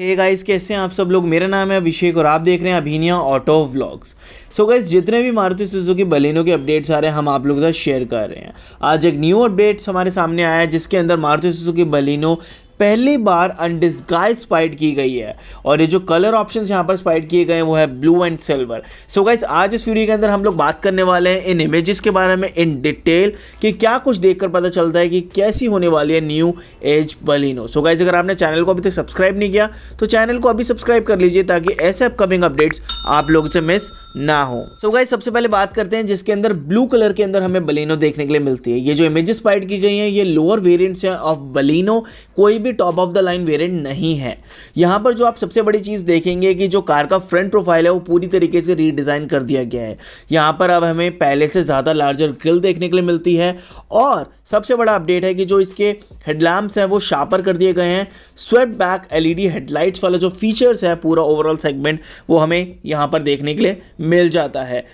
hey guys कैसे हैं आप सब लोग मेरा नाम है अभिषेक और आप देख रहे हैं Abhiniya auto vlogs so guys जितने भी मारुति सुजुकी बलिनों के अपडेट्स आ रहे हैं हम आप लोगों के साथ शेयर कर रहे हैं आज एक न्यू अपडेट्स हमारे सामने आया है जिसके अंदर मारुति सुजुकी बलिनो पहली बार अनडिस्गाइज स्पाइड की गई है और ये जो कलर ऑप्शन यहाँ पर स्पाइड किए गए हैं वो है blue and silver so guys आज इस वीडियो के अंदर हम लोग बात करने वाले हैं इन इमेजेस के बारे में इन डिटेल कि क्या कुछ देखकर पता चलता है कि कैसी होने वाली है new age Baleno so guys अगर आपने चैनल को अभी तक सब्सक्राइब नहीं किया तो चैनल को अभी सब्सक्राइब कर लीजिए ताकि ऐसे अपकमिंग अपडेट्स आप लोगों से मिस ना हो सो so गाइस सबसे पहले बात करते हैं जिसके अंदर ब्लू कलर के अंदर हमें बलिनो देखने के लिए मिलती है ये जो इमेजेस पाइड की गई हैं ये लोअर वेरिएंट्स हैं ऑफ बलिनो कोई भी top of the line variant नहीं है यहाँ पर जो आप सबसे बड़ी चीज़ देखेंगे कि जो कार का फ्रंट प्रोफाइल है वो पूरी तरीके से रीडिज़ाइन कर दिया गया है यहाँ पर अब हमें पहले से ज़्यादा लार्जर ग्रिल देखने के लिए मिलती है और सबसे बड़ा अपडेट है कि जो इसके हेडलैम्प्स हैं वो शार्पर कर दिए गए हैं स्वेप बैक एलईडी हेडलाइट्स वाला जो फीचर्स है पूरा ओवरऑल सेगमेंट वो हमें यहाँ पर देखने के लिए मिल जाता है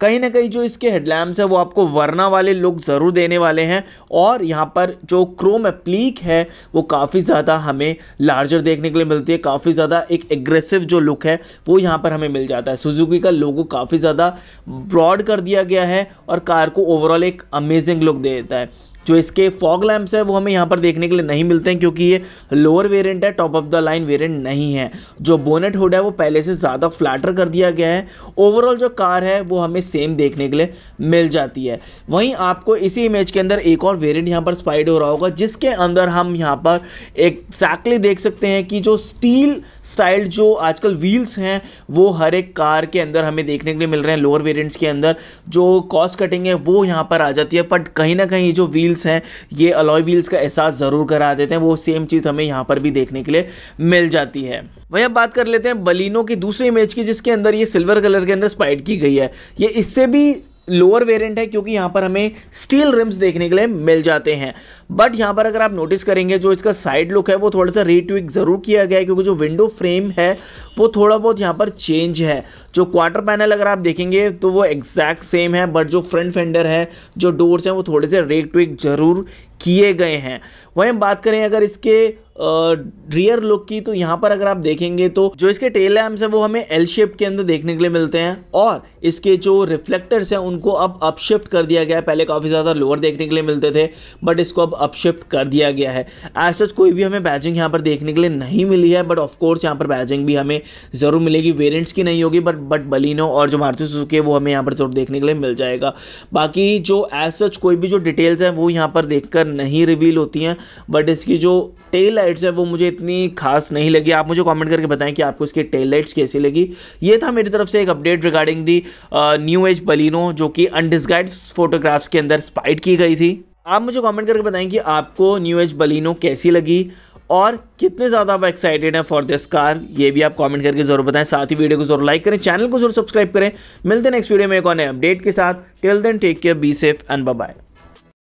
कहीं ना कहीं जो इसके हेडलैम्प्स है वो आपको वरना वाले लुक ज़रूर देने वाले हैं और यहाँ पर जो क्रोम एप्लीक है वो काफ़ी ज़्यादा हमें लार्जर देखने के लिए मिलती है काफ़ी ज़्यादा एक एग्रेसिव जो लुक है वो यहाँ पर हमें मिल जाता है सुजुकी का लोगो काफ़ी ज़्यादा ब्रॉड कर दिया गया है और कार को ओवरऑल एक अमेजिंग लुक दे देता है जो इसके फॉग लैम्प्स है वो हमें यहाँ पर देखने के लिए नहीं मिलते हैं क्योंकि ये लोअर वेरियंट है top of the line variant नहीं है जो बोनेट हुड है वो पहले से ज़्यादा फ्लैटर कर दिया गया है ओवरऑल जो कार है वो हमें सेम देखने के लिए मिल जाती है वहीं आपको इसी इमेज के अंदर एक और वेरियंट यहाँ पर स्पाइड हो रहा होगा जिसके अंदर हम यहाँ पर एग्जैक्टली देख सकते हैं कि जो स्टील स्टाइल जो आजकल व्हील्स हैं वो हर एक कार के अंदर हमें देखने के लिए मिल रहे हैं लोअर वेरियंट्स के अंदर जो कॉस्ट कटिंग है वो यहाँ पर आ जाती है बट कहीं ना कहीं जो व्हील व्हील्स हैं ये अलॉय व्हील्स का एहसास ज़रूर करा देते हैं वो सेम चीज़ हमें यहाँ पर भी देखने के लिए मिल जाती है वहीं अब बात कर लेते हैं बलिनो की दूसरी इमेज की जिसके अंदर ये सिल्वर कलर के अंदर स्पाइड की गई है ये इससे भी लोअर वेरिएंट है क्योंकि यहाँ पर हमें स्टील रिम्स देखने के लिए मिल जाते हैं बट यहाँ पर अगर आप नोटिस करेंगे जो इसका साइड लुक है वो थोड़ा सा रीट्विक ज़रूर किया गया है क्योंकि जो विंडो फ्रेम है वो थोड़ा बहुत यहाँ पर चेंज है जो क्वार्टर पैनल अगर आप देखेंगे तो वो एग्जैक्ट सेम है बट जो फ्रंट फेंडर है जो डोर्स हैं वो थोड़े से ट्विक ज़रूर किए गए हैं वहीं बात करें अगर इसके रियर लुक की तो यहाँ पर अगर आप देखेंगे तो जो इसके टेल लैम्प्स हैं वो हमें एल शेप के अंदर देखने के लिए मिलते हैं और इसके जो रिफ्लेक्टर्स हैं उनको अब अपशिफ्ट कर दिया गया है पहले काफ़ी ज़्यादा लोअर देखने के लिए मिलते थे बट इसको अब अपशिफ्ट कर दिया गया है एज सच कोई भी हमें बैजिंग यहाँ पर देखने के लिए नहीं मिली है बट ऑफकोर्स यहाँ पर बैजिंग भी हमें ज़रूर मिलेगी वेरियंट्स की नहीं होगी बट बट बलिनो और जो मारुति सुजुकी है वो हमें यहाँ पर ज़रूर देखने के लिए मिल जाएगा बाकी जो एज सच कोई भी जो डिटेल्स हैं वो यहाँ पर देख नहीं रिवील होती हैं बट इसकी जो टेल लाइट्स है वो मुझे इतनी खास नहीं लगी आप मुझे कमेंट करके बताएं कि आपको इसकी टेल लाइट्स कैसी लगी ये था मेरी तरफ से एक update regarding the new age Baleno जो कि अनडिसगाइड फोटोग्राफ्स के अंदर स्पाइड की गई थी आप मुझे कमेंट करके बताएं कि आपको न्यू एज बलिनो कैसी लगी और कितने ज़्यादा आप एक्साइटेड हैं फॉर दिस कार ये भी आप कमेंट करके ज़रूर बताएं साथ ही वीडियो को जरूर लाइक करें चैनल को जरूर सब्सक्राइब करें मिलते हैं नेक्स्ट वीडियो में एक और नए अपडेट के साथ till then take care be safe and bye